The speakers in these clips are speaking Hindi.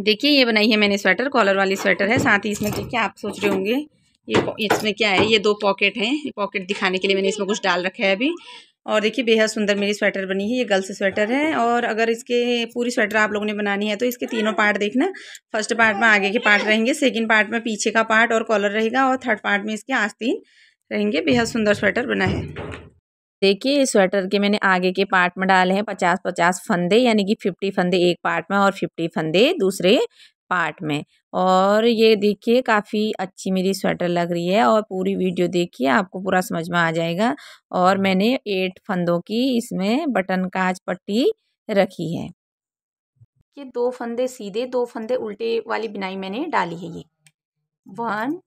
देखिए ये बनाई है मैंने स्वेटर कॉलर वाली स्वेटर है साथ ही इसमें देखिए आप सोच रहे होंगे ये इसमें क्या है ये दो पॉकेट हैं ये पॉकेट दिखाने के लिए मैंने इसमें कुछ डाल रखा है अभी और देखिए बेहद सुंदर मेरी स्वेटर बनी है ये गर्ल्स स्वेटर है और अगर इसके पूरी स्वेटर आप लोगों ने बनानी है तो इसके तीनों पार्ट देखना फर्स्ट पार्ट में आगे के पार्ट रहेंगे सेकेंड पार्ट में पीछे का पार्ट और कॉलर रहेगा और थर्ड पार्ट में इसके आस्तीन रहेंगे बेहद सुंदर स्वेटर बना है देखिए इस स्वेटर के मैंने आगे के पार्ट में डाले हैं पचास पचास फंदे यानी कि फिफ्टी फंदे एक पार्ट में और फिफ्टी फंदे दूसरे पार्ट में और ये देखिए काफ़ी अच्छी मेरी स्वेटर लग रही है और पूरी वीडियो देखिए आपको पूरा समझ में आ जाएगा और मैंने एट फंदों की इसमें बटन काज पट्टी रखी है ये दो फंदे सीधे दो फंदे उल्टे वाली बिनाई मैंने डाली है ये वन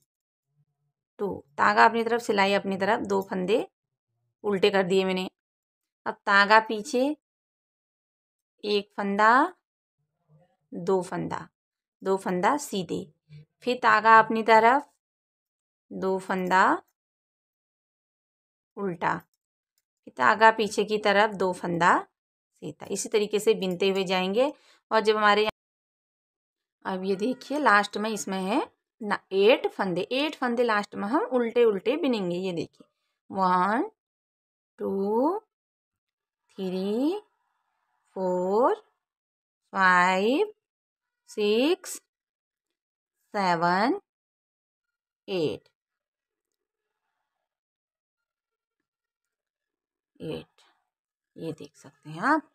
टू तागा अपनी तरफ सिलाई अपनी तरफ दो फंदे उल्टे कर दिए मैंने अब तागा पीछे एक फंदा दो फंदा दो फंदा सीधे फिर तागा अपनी तरफ दो फंदा उल्टा फिर तागा पीछे की तरफ दो फंदा सीधा इसी तरीके से बिनते हुए जाएंगे और जब हमारे अब ये देखिए लास्ट में इसमें है ना एट फंदे एट फंदे लास्ट में हम उल्टे उल्टे बिनेंगे ये देखिए one two three four five six seven eight eight ये देख सकते हैं आप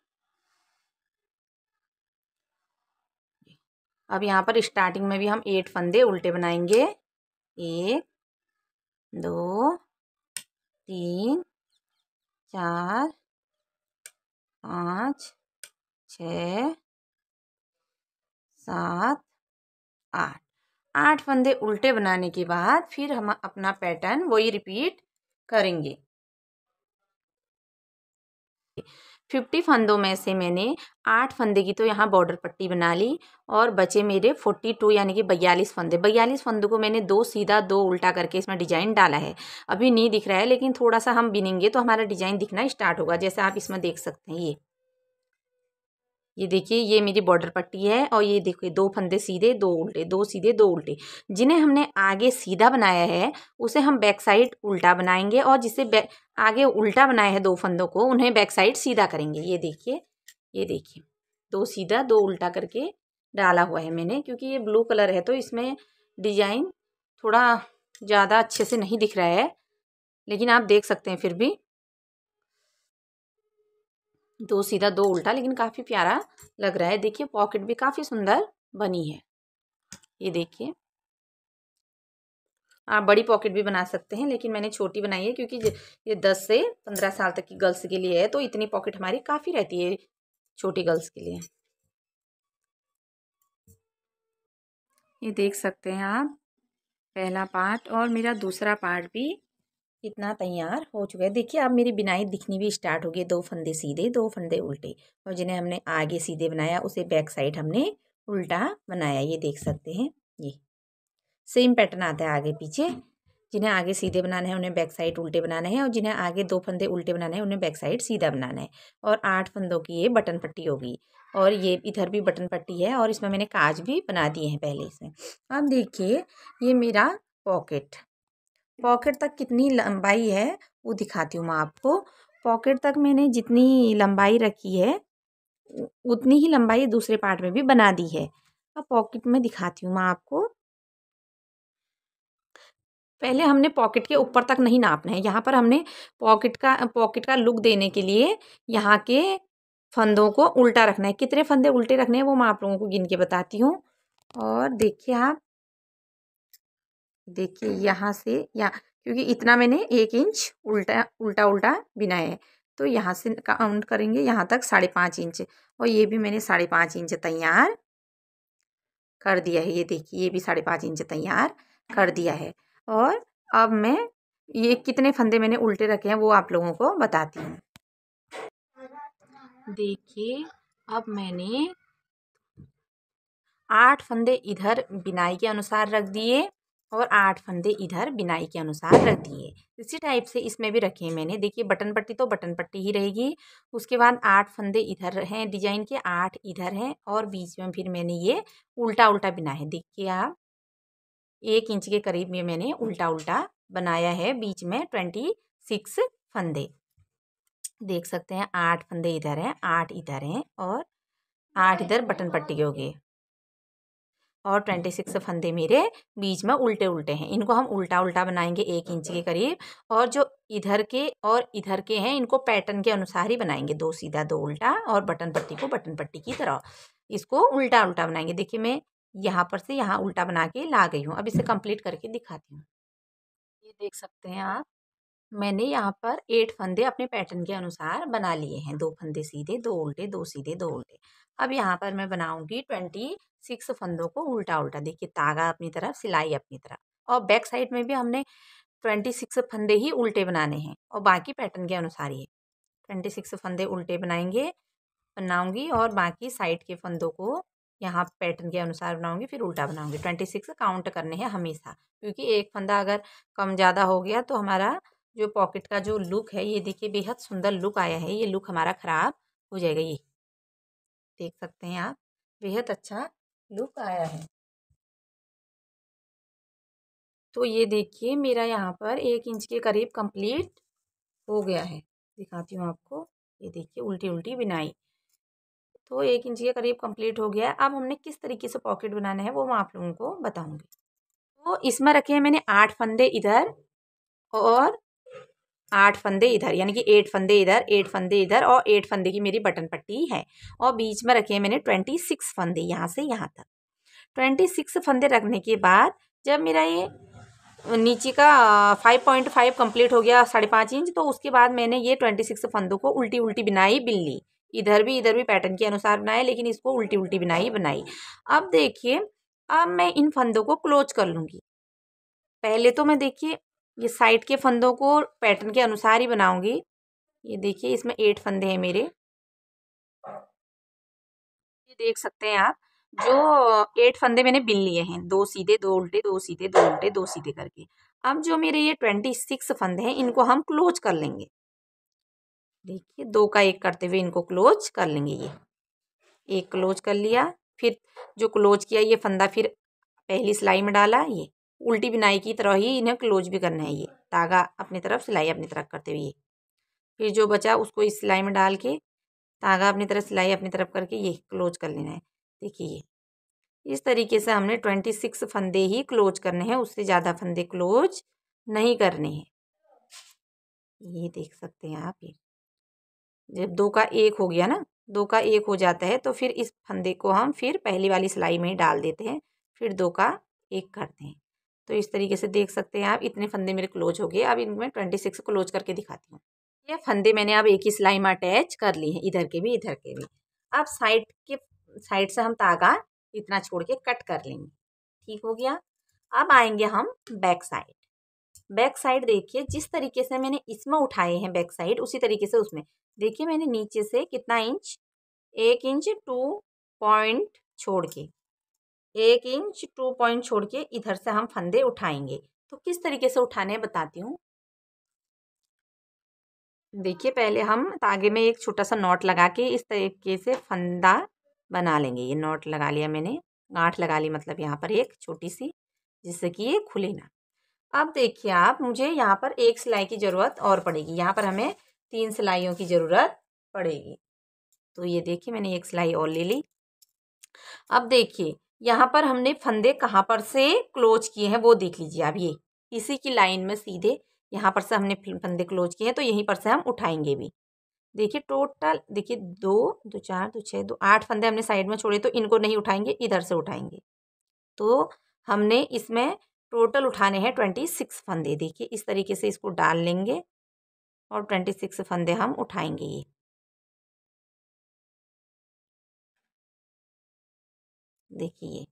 अब यहाँ पर स्टार्टिंग में भी हम एट फंदे उल्टे बनाएंगे एक दो तीन चार पाँच छ सात आठ आठ फंदे उल्टे बनाने के बाद फिर हम अपना पैटर्न वही रिपीट करेंगे फिफ्टी फंदों में से मैंने आठ फंदे की तो यहाँ बॉर्डर पट्टी बना ली और बचे मेरे फोर्टी टू यानी कि बयालीस फंदे बयालीस फंदों को मैंने दो सीधा दो उल्टा करके इसमें डिजाइन डाला है अभी नहीं दिख रहा है लेकिन थोड़ा सा हम बिनेंगे तो हमारा डिजाइन दिखना स्टार्ट होगा जैसे आप इसमें देख सकते हैं ये ये देखिए ये मेरी बॉर्डर पट्टी है और ये देखिए दो फंदे सीधे दो उल्टे दो सीधे दो उल्टे जिन्हें हमने आगे सीधा बनाया है उसे हम बैक साइड उल्टा बनाएंगे और जिसे आगे उल्टा बनाया है दो फंदों को उन्हें बैक साइड सीधा करेंगे ये देखिए ये देखिए दो सीधा दो उल्टा करके डाला हुआ है मैंने क्योंकि ये ब्लू कलर है तो इसमें डिजाइन थोड़ा ज़्यादा अच्छे से नहीं दिख रहा है लेकिन आप देख सकते हैं फिर भी दो तो सीधा दो उल्टा लेकिन काफ़ी प्यारा लग रहा है देखिए पॉकेट भी काफ़ी सुंदर बनी है ये देखिए आप बड़ी पॉकेट भी बना सकते हैं लेकिन मैंने छोटी बनाई है क्योंकि ये दस से पंद्रह साल तक की गर्ल्स के लिए है तो इतनी पॉकेट हमारी काफ़ी रहती है छोटी गर्ल्स के लिए ये देख सकते हैं आप पहला पार्ट और मेरा दूसरा पार्ट भी कितना तैयार हो चुका है देखिए अब मेरी बिनाई दिखनी भी स्टार्ट हो गई दो फंदे सीधे दो फंदे उल्टे और जिन्हें हमने आगे सीधे बनाया उसे बैक साइड हमने उल्टा बनाया ये देख सकते हैं ये सेम पैटर्न आता है आगे पीछे जिन्हें आगे सीधे बनाना है उन्हें बैक साइड उल्टे बनाना है और जिन्हें आगे दो फंदे उल्टे बनाना है उन्हें बैक साइड सीधा बनाना है और आठ फंदों की ये बटन पट्टी होगी और ये इधर भी बटन पट्टी है और इसमें मैंने काज भी बना दिए हैं पहले से अब देखिए ये मेरा पॉकेट पॉकेट तक कितनी लंबाई है वो दिखाती हूँ मैं आपको पॉकेट तक मैंने जितनी लंबाई रखी है उतनी ही लंबाई दूसरे पार्ट में भी बना दी है अब पॉकेट में दिखाती हूँ मैं आपको पहले हमने पॉकेट के ऊपर तक नहीं नापना है यहाँ पर हमने पॉकेट का पॉकेट का लुक देने के लिए यहाँ के फंदों को उल्टा रखना है कितने फंदे उल्टे रखने हैं वो मैं आप लोगों को गिन के बताती हूँ और देखिए आप देखिए यहाँ से यहाँ क्योंकि इतना मैंने एक इंच उल्टा उल्टा उल्टा बिनाया है तो यहाँ से काउंट करेंगे यहाँ तक साढ़े पाँच इंच और ये भी मैंने साढ़े पाँच इंच तैयार कर दिया है ये देखिए ये भी साढ़े पाँच इंच तैयार कर दिया है और अब मैं ये कितने फंदे मैंने उल्टे रखे हैं वो आप लोगों को बताती हूँ देखिए अब मैंने आठ फंदे इधर बिनाई के अनुसार रख दिए और आठ फंदे इधर बिनाई के अनुसार रख दिए इसी टाइप से इसमें भी रखे मैंने देखिए बटन पट्टी तो बटन पट्टी ही रहेगी उसके बाद आठ फंदे इधर हैं डिजाइन के आठ इधर हैं और बीच में फिर मैंने ये उल्टा उल्टा बिना है देखिए आप एक इंच के करीब में मैंने उल्टा उल्टा बनाया है बीच में ट्वेंटी सिक्स फंदे देख सकते हैं आठ फंदे इधर हैं आठ इधर हैं और आठ हाँ, इधर बटन तो पट्टी के हो गए और ट्वेंटी सिक्स फंदे मेरे बीच में उल्टे उल्टे हैं इनको हम उल्टा उल्टा बनाएंगे एक इंच के करीब और जो इधर के और इधर के हैं इनको पैटर्न के अनुसार ही बनाएंगे दो सीधा दो उल्टा और बटन पट्टी को बटन पट्टी की तरह इसको उल्टा उल्टा बनाएंगे देखिए मैं यहाँ पर से यहाँ उल्टा बना के ला गई हूँ अब इसे कंप्लीट करके दिखाती हूँ ये देख सकते हैं आप मैंने यहाँ पर एट फंदे अपने पैटर्न के अनुसार बना लिए हैं दो फंदे सीधे दो उल्टे दो सीधे दो उल्टे अब यहाँ पर मैं बनाऊँगी ट्वेंटी सिक्स फंदों को उल्टा उल्टा देखिए तागा अपनी तरफ सिलाई अपनी तरफ और बैक साइड में भी हमने ट्वेंटी सिक्स फंदे ही उल्टे बनाने हैं और बाकी पैटर्न के अनुसार ही ट्वेंटी सिक्स फंदे उल्टे बनाएंगे बनाऊंगी और बाकी साइड के फंदों को यहाँ पैटर्न के अनुसार बनाऊंगी फिर उल्टा बनाऊंगी ट्वेंटी सिक्स काउंट करने हैं हमेशा क्योंकि एक फंदा अगर कम ज़्यादा हो गया तो हमारा जो पॉकेट का जो लुक है ये देखिए बेहद सुंदर लुक आया है ये लुक हमारा ख़राब हो जाएगा ये देख सकते हैं आप बेहद अच्छा लुक आया है तो ये देखिए मेरा यहाँ पर एक इंच के करीब कंप्लीट हो गया है दिखाती हूँ आपको ये देखिए उल्टी उल्टी बिनाई तो एक इंच के करीब कंप्लीट हो गया है अब हमने किस तरीके से पॉकेट बनाना है वो मैं आप लोगों को बताऊंगी तो इसमें रखे हैं मैंने आठ फंदे इधर और आठ फंदे इधर यानी कि एट फंदे इधर एट फंदे इधर और एट फंदे की मेरी बटन पट्टी है और बीच में रखे मैंने ट्वेंटी सिक्स फंदे यहाँ से यहाँ तक ट्वेंटी सिक्स फंदे रखने के बाद जब मेरा ये नीचे का फाइव पॉइंट फाइव कम्प्लीट हो गया साढ़े पाँच इंच तो उसके बाद मैंने ये ट्वेंटी सिक्स फंदों को उल्टी उल्टी बिनाई बिल्ली इधर भी इधर भी पैटर्न के अनुसार बनाए लेकिन इसको उल्टी उल्टी बिनाई बनाई अब देखिए अब मैं इन फंदों को क्लोज कर लूँगी पहले तो मैं देखिए ये साइड के फंदों को पैटर्न के अनुसार ही बनाऊंगी ये देखिए इसमें एट फंदे हैं मेरे ये देख सकते हैं आप जो एट फंदे मैंने बिन लिए हैं दो सीधे दो उल्टे दो सीधे दो उल्टे दो सीधे करके अब जो मेरे ये ट्वेंटी सिक्स फंदे हैं इनको हम क्लोज कर लेंगे देखिए दो का एक करते हुए इनको क्लोज कर लेंगे ये एक क्लोज कर लिया फिर जो क्लोज किया ये फंदा फिर पहली सिलाई में डाला ये उल्टी बिनाई की तरह ही इन्हें क्लोज भी करना है ये तागा अपनी तरफ सिलाई अपनी तरफ करते हुए फिर जो बचा उसको इस सिलाई में डाल के तागा अपनी तरफ सिलाई अपनी तरफ करके ये क्लोज कर लेना है देखिए इस तरीके से हमने ट्वेंटी सिक्स फंदे ही क्लोज करने हैं उससे ज़्यादा फंदे क्लोज नहीं करने हैं ये देख सकते हैं आप ये जब दो का एक हो गया ना दो का एक हो जाता है तो फिर इस फंदे को हम फिर पहली वाली सिलाई में डाल देते हैं फिर दो का एक करते हैं तो इस तरीके से देख सकते हैं आप इतने फंदे मेरे क्लोज हो गए अब इनमें ट्वेंटी सिक्स क्लोज करके दिखाती हूँ ये फंदे मैंने अब एक ही सिलाई में अटैच कर ली है इधर के भी इधर के भी अब साइड के साइड से हम तागा इतना छोड़ के कट कर लेंगे ठीक हो गया अब आएंगे हम बैक साइड बैक साइड देखिए जिस तरीके से मैंने इसमें उठाए हैं बैक साइड उसी तरीके से उसमें देखिए मैंने नीचे से कितना इंच एक इंच टू पॉइंट छोड़ के एक इंच टू पॉइंट छोड़ के इधर से हम फंदे उठाएंगे तो किस तरीके से उठाने बताती हूँ देखिए पहले हम तागे में एक छोटा सा नॉट लगा के इस तरीके से फंदा बना लेंगे ये नॉट लगा लिया मैंने गांठ लगा ली मतलब यहाँ पर एक छोटी सी जिससे कि ये खुले ना अब देखिए आप मुझे यहाँ पर एक सिलाई की ज़रूरत और पड़ेगी यहाँ पर हमें तीन सिलाइयों की ज़रूरत पड़ेगी तो ये देखिए मैंने एक सिलाई और ले ली अब देखिए यहाँ पर हमने फंदे कहाँ पर से क्लोज किए हैं वो देख लीजिए आप ये इसी की लाइन में सीधे यहाँ पर से हमने फंदे क्लोज किए हैं तो यहीं पर से हम उठाएंगे भी देखिए टोटल देखिए दो दो चार दो छः दो आठ फंदे हमने साइड में छोड़े तो इनको नहीं उठाएंगे इधर से उठाएंगे तो हमने इसमें टोटल उठाने हैं ट्वेंटी सिक्स फंदे देखिए इस तरीके से इसको डाल लेंगे और ट्वेंटी सिक्स फंदे हम उठाएंगे ये देखिए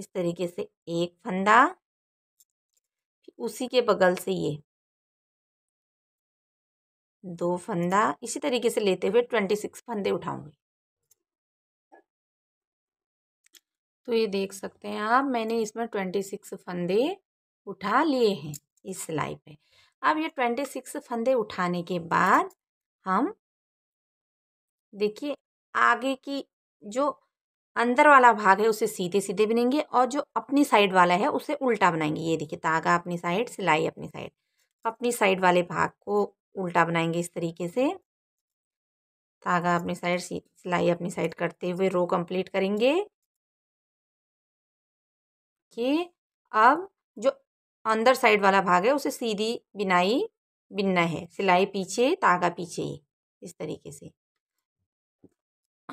इस तरीके से एक फंदा उसी के बगल से ये दो फंदा इसी तरीके से लेते हुए ट्वेंटी सिक्स फंदे उठाऊंगी तो ये देख सकते हैं आप मैंने इसमें ट्वेंटी सिक्स फंदे उठा लिए हैं इस सिलाई पे अब ये ट्वेंटी सिक्स फंदे उठाने के बाद हम देखिए आगे की जो अंदर वाला भाग है उसे सीधे सीधे बिनेंगे और जो अपनी साइड वाला है उसे उल्टा बनाएंगे ये देखिए तागा अपनी साइड सिलाई अपनी साइड अपनी साइड वाले भाग को उल्टा बनाएंगे इस तरीके से तागा अपनी साइड सिलाई अपनी साइड करते हुए रो कंप्लीट करेंगे कि अब जो अंदर साइड वाला भाग है उसे सीधी बिनाई बिनना है सिलाई पीछे तागा पीछे इस तरीके से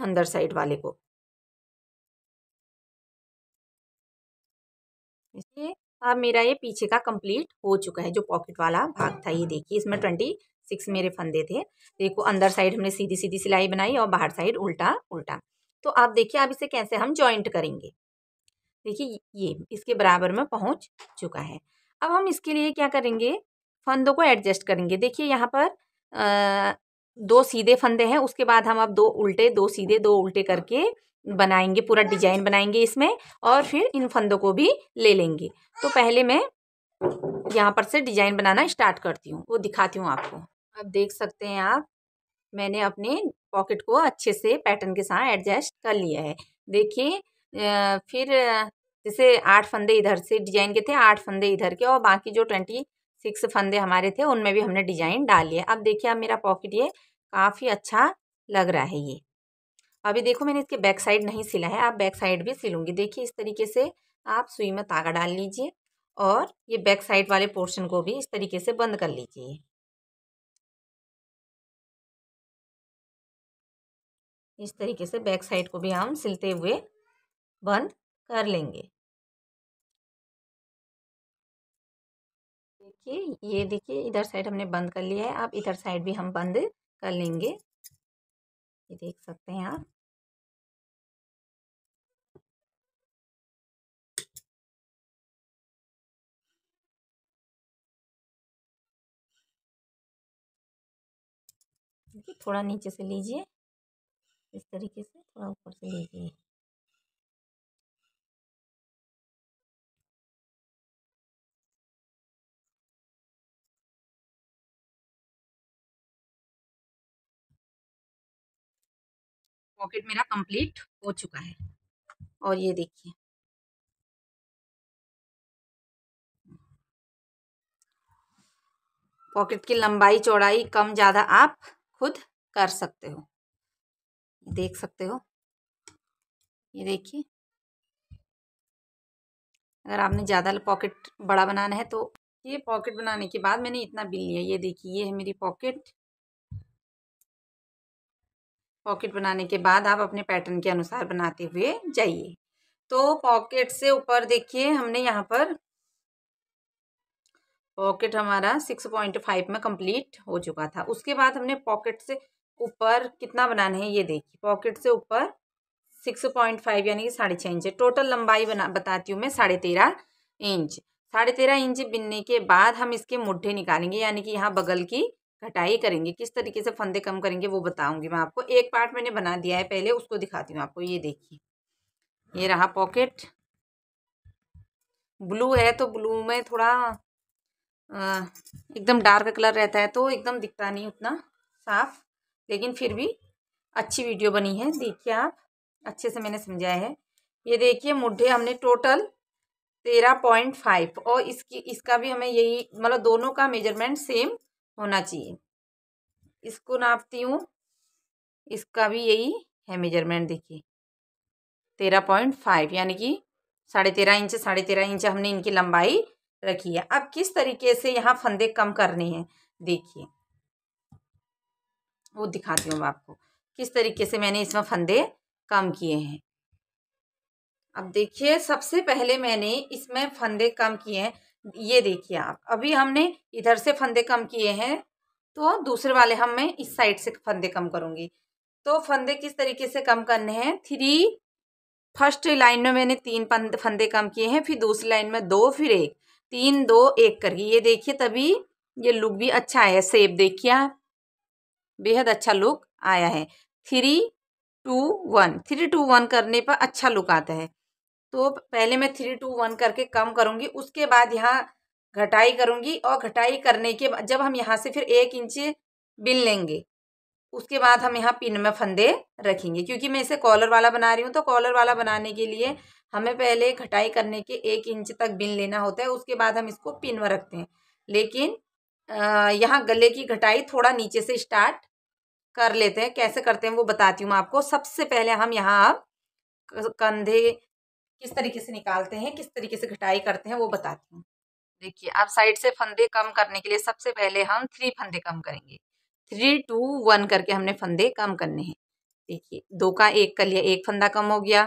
अंदर साइड वाले को अब मेरा ये पीछे का कंप्लीट हो चुका है जो पॉकेट वाला भाग था ये देखिए इसमें ट्वेंटी सिक्स मेरे फंदे थे देखो अंदर साइड हमने सीधी सीधी सिलाई बनाई और बाहर साइड उल्टा उल्टा तो आप देखिए अब इसे कैसे हम ज्वाइंट करेंगे देखिए ये इसके बराबर में पहुंच चुका है अब हम इसके लिए क्या करेंगे फंदों को एडजस्ट करेंगे देखिए यहाँ पर आ, दो सीधे फंदे हैं उसके बाद हम अब दो उल्टे दो सीधे दो उल्टे करके बनाएंगे पूरा हाँ डिजाइन बनाएंगे इसमें और फिर इन फंदों को भी ले लेंगे तो पहले मैं यहाँ पर से डिजाइन बनाना स्टार्ट करती हूँ वो दिखाती हूँ आपको अब देख सकते हैं आप मैंने अपने पॉकेट को अच्छे से पैटर्न के साथ एडजस्ट कर लिया है देखिए फिर जैसे आठ फंदे इधर से डिजाइन के थे आठ फंदे इधर के और बाकी जो ट्वेंटी सिक्स फंदे हमारे थे उनमें भी हमने डिजाइन डाल लिया अब देखिए अब मेरा पॉकेट ये काफ़ी अच्छा लग रहा है ये अभी देखो मैंने इसके बैक साइड नहीं सिला है आप बैक साइड भी सिलूंगी देखिए इस तरीके से आप सुई में तागा डाल लीजिए और ये बैक साइड वाले पोर्शन को भी इस तरीके से बंद कर लीजिए इस तरीके से बैक साइड को भी हम सिलते हुए बंद कर लेंगे देखिए ये देखिए इधर साइड हमने बंद कर लिया है आप इधर साइड भी हम बंद कर लेंगे ये देख सकते हैं आप थोड़ा नीचे से लीजिए इस तरीके से थोड़ा ऊपर से लीजिए पॉकेट मेरा कंप्लीट हो चुका है और ये देखिए पॉकेट की लंबाई चौड़ाई कम ज़्यादा आप खुद कर सकते हो देख सकते हो ये देखिए अगर आपने ज़्यादा पॉकेट बड़ा बनाना है तो ये पॉकेट बनाने के बाद मैंने इतना बिल लिया ये देखिए ये है मेरी पॉकेट पॉकेट बनाने के बाद आप अपने पैटर्न के अनुसार बनाते हुए जाइए तो पॉकेट से ऊपर देखिए हमने यहाँ पर पॉकेट हमारा सिक्स पॉइंट फाइव में कंप्लीट हो चुका था उसके बाद हमने पॉकेट से ऊपर कितना बनाना है ये देखिए पॉकेट से ऊपर सिक्स पॉइंट फाइव यानी कि साढ़े छः इंच टोटल लंबाई बना बताती हूँ मैं साढ़े तेरह इंच साढ़े तेरह इंच बिनने के बाद हम इसके मुड्ढे निकालेंगे यानी कि यहाँ बगल की घटाई करेंगे किस तरीके से फंदे कम करेंगे वो बताऊंगी मैं आपको एक पार्ट मैंने बना दिया है पहले उसको दिखाती हूँ आपको ये देखिए ये रहा पॉकेट ब्लू है तो ब्लू में थोड़ा एकदम डार्क कलर रहता है तो एकदम दिखता नहीं उतना साफ लेकिन फिर भी अच्छी वीडियो बनी है देखिए आप अच्छे से मैंने समझाया है ये देखिए मुड्ढे हमने टोटल तेरह पॉइंट फाइव और इसकी इसका भी हमें यही मतलब दोनों का मेजरमेंट सेम होना चाहिए इसको नापती हूँ इसका भी यही है मेजरमेंट देखिए तेरह पॉइंट फाइव यानी कि साढ़े तेरह इंच साढ़े तेरह इंच हमने इनकी लंबाई रखी है अब किस तरीके से यहाँ फंदे कम करने हैं देखिए वो दिखाती हूँ आपको किस तरीके से मैंने इसमें फंदे कम किए हैं अब देखिए सबसे पहले मैंने इसमें फंदे कम किए हैं ये देखिए आप अभी हमने इधर से फंदे कम किए हैं तो दूसरे वाले हम मैं इस साइड से फंदे कम करूँगी तो फंदे किस तरीके से कम करने हैं थ्री फर्स्ट लाइन में मैंने तीन फंदे कम किए हैं फिर दूसरी लाइन में दो फिर एक तीन दो एक करके ये देखिए तभी ये लुक भी अच्छा है सेब देखिए बेहद अच्छा लुक आया है three two one three two one करने पर अच्छा लुक आता है तो पहले मैं थ्री टू वन करके कम करूँगी उसके बाद यहाँ घटाई करूँगी और घटाई करने के बाद जब हम यहाँ से फिर एक इंच बिन लेंगे उसके बाद हम यहाँ पिन में फंदे रखेंगे क्योंकि मैं इसे कॉलर वाला बना रही हूँ तो कॉलर वाला बनाने के लिए हमें पहले घटाई करने के एक इंच तक बिन लेना होता है उसके बाद हम इसको पिन में रखते हैं लेकिन यहाँ गले की घटाई थोड़ा नीचे से स्टार्ट कर लेते हैं कैसे करते हैं वो बताती हूँ मैं आपको सबसे पहले हम यहाँ अब कंधे किस तरीके से निकालते हैं किस तरीके से घटाई करते हैं वो बताती हूँ देखिए आप साइड से फंदे कम करने के लिए सबसे पहले हम थ्री फंदे कम करेंगे थ्री टू वन करके हमने फंदे कम करने हैं देखिए दो का एक कर लिया एक फंदा कम हो गया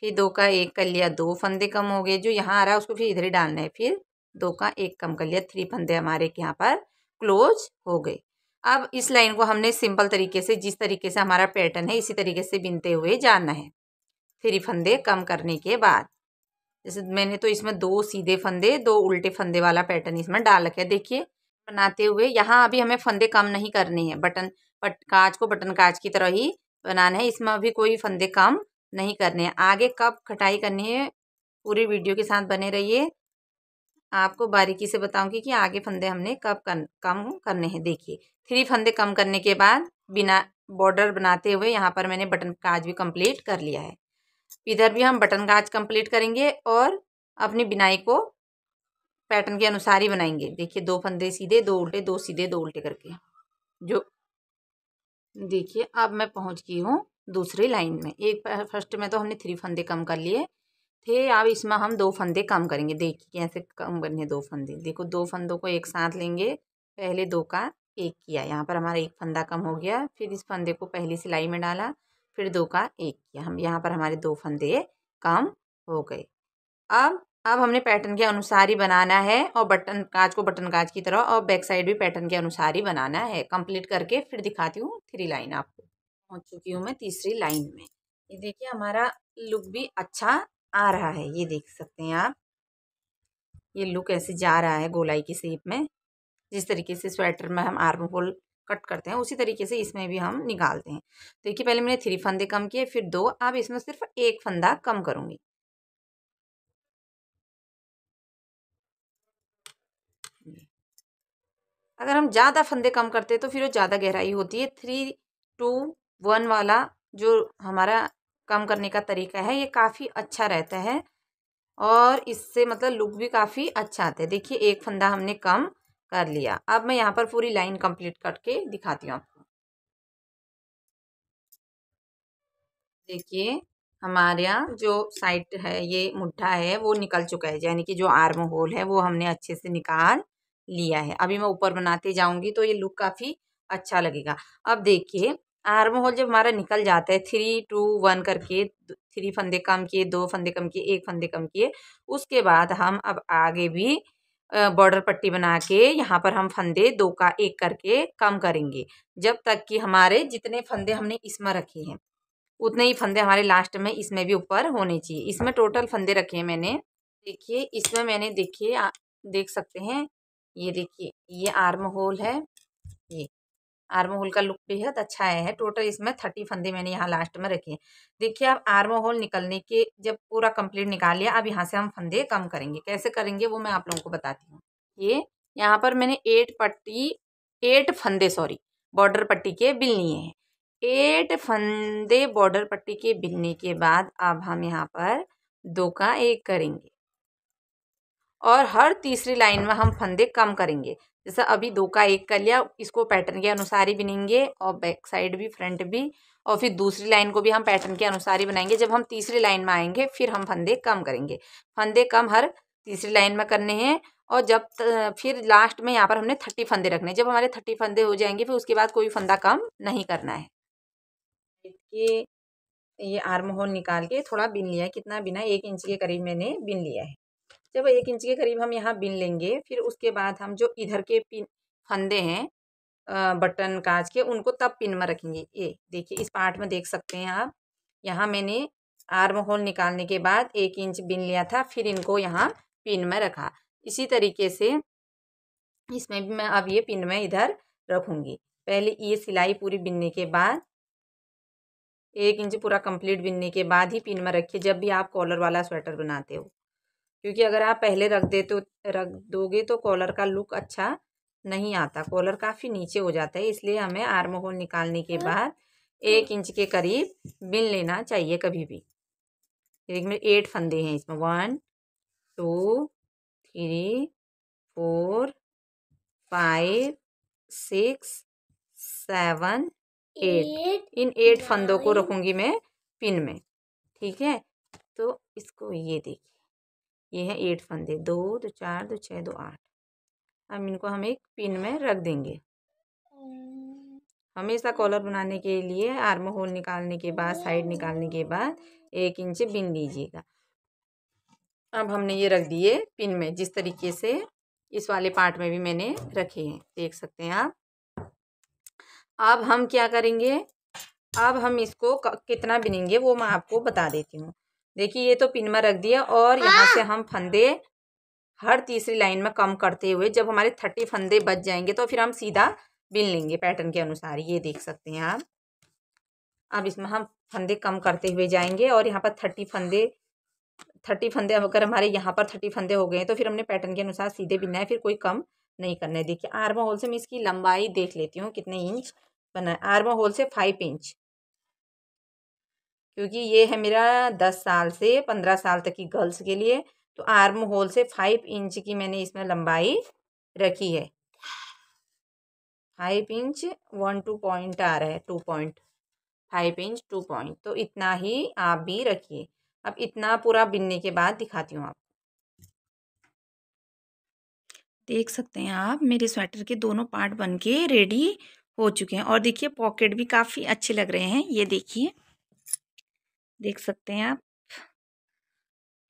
फिर दो का एक कर लिया दो फंदे कम हो गए जो यहाँ आ रहा है उसको फिर इधर ही डालना है फिर दो का एक कम कर लिया थ्री फंदे हमारे यहाँ पर क्लोज हो गए अब इस लाइन को हमने सिंपल तरीके से जिस तरीके से हमारा पैटर्न है इसी तरीके से बिनते हुए जानना है फ्री फंदे कम करने के बाद जैसे मैंने तो इसमें दो सीधे फंदे दो उल्टे फंदे वाला पैटर्न इसमें डाल रखे देखिए बनाते हुए यहाँ अभी हमें फंदे कम नहीं करने हैं बटन पट काज को बटन काज की तरह ही बनाना है इसमें अभी कोई फंदे कम नहीं करने हैं आगे कब कटाई करनी है पूरी वीडियो के साथ बने रहिए आपको बारीकी से बताऊंगी कि आगे फंदे हमने कब कर, कम करने हैं देखिए थ्री फंदे कम करने के बाद बिना बॉर्डर बनाते हुए यहाँ पर मैंने बटन काज भी कंप्लीट कर लिया है इधर भी हम बटन गाज कंप्लीट करेंगे और अपनी बिनाई को पैटर्न के अनुसार ही बनाएंगे देखिए दो फंदे सीधे दो उल्टे दो सीधे दो उल्टे करके जो देखिए अब मैं पहुंच गई हूँ दूसरी लाइन में एक फर्स्ट में तो हमने थ्री फंदे कम कर लिए थे अब इसमें हम दो फंदे कम करेंगे देखिए कैसे कम करने दो फंदे देखो दो फंदों को एक साथ लेंगे पहले दो का एक किया यहाँ पर हमारा एक फंदा कम हो गया फिर इस फंदे को पहली सिलाई में डाला फिर दो का एक किया हम यहाँ पर हमारे दो फंदे कम हो गए अब अब हमने पैटर्न के अनुसार ही बनाना है और बटन काज को बटन काज की तरह और बैक साइड भी पैटर्न के अनुसार ही बनाना है कंप्लीट करके फिर दिखाती हूँ थ्री लाइन आपको पहुँच चुकी हूँ मैं तीसरी लाइन में ये देखिए हमारा लुक भी अच्छा आ रहा है ये देख सकते हैं आप ये लुक ऐसे जा रहा है गोलाई की शेप में जिस तरीके से स्वेटर में हम आर्म होल कट करते हैं उसी तरीके से इसमें भी हम निकालते हैं तो देखिए पहले मैंने थ्री फंदे कम किए फिर दो अब इसमें सिर्फ एक फंदा कम करूँगी अगर हम ज़्यादा फंदे कम करते हैं तो फिर वो ज़्यादा गहराई होती है थ्री टू वन वाला जो हमारा कम करने का तरीका है ये काफ़ी अच्छा रहता है और इससे मतलब लुक भी काफ़ी अच्छा आता है देखिए एक फंदा हमने कम कर लिया अब मैं यहाँ पर पूरी लाइन कंप्लीट करके दिखाती हूँ आपको देखिए हमारे यहाँ जो साइड है ये मुठ्ठा है वो निकल चुका है यानी कि जो आर्म होल है वो हमने अच्छे से निकाल लिया है अभी मैं ऊपर बनाते जाऊंगी तो ये लुक काफ़ी अच्छा लगेगा अब देखिए आर्म होल जब हमारा निकल जाता है थ्री टू वन करके थ्री फंदे कम किए दो फंदे कम किए एक फंदे कम किए उसके बाद हम अब आगे भी बॉर्डर पट्टी बना के यहाँ पर हम फंदे दो का एक करके कम करेंगे जब तक कि हमारे जितने फंदे हमने इसमें रखे हैं उतने ही फंदे हमारे लास्ट में इसमें भी ऊपर होने चाहिए इसमें टोटल फंदे रखे हैं मैंने देखिए इसमें मैंने देखिए देख सकते हैं ये देखिए ये आर्म होल है ये आर्म होल का लुक भी है तो अच्छा आया है टोटल इसमें थर्टी फंदे मैंने यहाँ लास्ट में रखे हैं देखिए अब आर्म होल निकलने के जब पूरा कंप्लीट निकाल लिया अब यहाँ से हम फंदे कम करेंगे कैसे करेंगे वो मैं आप लोगों को बताती हूँ ये यहाँ पर मैंने एट पट्टी एट फंदे सॉरी बॉर्डर पट्टी के बिल लिए हैं एट फंदे बॉर्डर पट्टी के बिलने के बाद अब हम यहाँ पर दो का एक करेंगे और हर तीसरी लाइन में हम फंदे कम करेंगे जैसा अभी दो का एक कर लिया इसको पैटर्न के अनुसार ही बिनेंगे और बैक साइड भी फ्रंट भी और फिर दूसरी लाइन को भी हम पैटर्न के अनुसार ही बनाएंगे जब हम तीसरी लाइन में आएंगे फिर हम फंदे कम करेंगे फंदे कम हर तीसरी लाइन में करने हैं और जब फिर लास्ट में यहाँ पर हमने थर्टी फंदे रखने जब हमारे थर्टी फंदे हो जाएंगे फिर उसके बाद कोई फंदा कम नहीं करना है ये आर्म होल निकाल के थोड़ा बिन लिया कितना बिना एक इंच के करीब मैंने बिन लिया है जब एक इंच के करीब हम यहाँ बिन लेंगे फिर उसके बाद हम जो इधर के पिन फंदे हैं बटन काज के उनको तब पिन में रखेंगे ये देखिए इस पार्ट में देख सकते हैं आप यहाँ मैंने आर्म होल निकालने के बाद एक इंच बिन लिया था फिर इनको यहाँ पिन में रखा इसी तरीके से इसमें भी मैं अब ये पिन में इधर रखूँगी पहले ये सिलाई पूरी बिनने के बाद एक इंच पूरा कंप्लीट बिनने के बाद ही पिन में रखिए जब भी आप कॉलर वाला स्वेटर बनाते हो क्योंकि अगर आप पहले रख दे तो रख दोगे तो कॉलर का लुक अच्छा नहीं आता कॉलर काफ़ी नीचे हो जाता है इसलिए हमें आर्म होल निकालने के हाँ। बाद एक इंच के करीब बिन लेना चाहिए कभी भी देखिए एट फंदे हैं इसमें one two three four five six seven eight इन एट फंदों को रखूँगी मैं पिन में ठीक है तो इसको ये देखिए ये हैं एट फंदे दो दो चार दो छः दो आठ अब इनको हम एक पिन में रख देंगे हम्म। हमेशा कॉलर बनाने के लिए आर्म होल निकालने के बाद साइड निकालने के बाद एक इंच बिन लीजिएगा अब हमने ये रख दिए पिन में जिस तरीके से इस वाले पार्ट में भी मैंने रखे हैं देख सकते हैं आप अब हम क्या करेंगे अब हम इसको कितना बिनेंगे वो मैं आपको बता देती हूँ देखिए ये तो पिन में रख दिया और यहाँ से हाँ। हम फंदे हर तीसरी लाइन में कम करते हुए जब हमारे थर्टी फंदे बच जाएंगे तो फिर हम सीधा बिन लेंगे पैटर्न के अनुसार ये देख सकते हैं आप अब इसमें हम फंदे कम करते हुए जाएंगे और यहाँ पर थर्टी फंदे थर्टी फंदे अगर हमारे यहाँ पर थर्टी फंदे हो गए हैं तो फिर हमने पैटर्न के अनुसार सीधे बिनना है फिर कोई कम नहीं करना है देखिए आर्मा होल से मैं इसकी लंबाई देख लेती हूँ कितने इंच बना है आर्मा होल से फाइव इंच क्योंकि ये है मेरा दस साल से पंद्रह साल तक की गर्ल्स के लिए तो आर्म होल से फाइव इंच की मैंने इसमें लंबाई रखी है five inch one two point आ रहा है two point five inch two point तो इतना ही आप भी रखिए अब इतना पूरा बिनने के बाद दिखाती हूँ आप देख सकते हैं आप मेरे स्वेटर के दोनों पार्ट बन के रेडी हो चुके हैं और देखिए पॉकेट भी काफ़ी अच्छे लग रहे हैं ये देखिए देख सकते हैं आप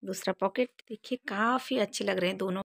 दूसरा पॉकेट देखिए काफी अच्छे लग रहे हैं दोनों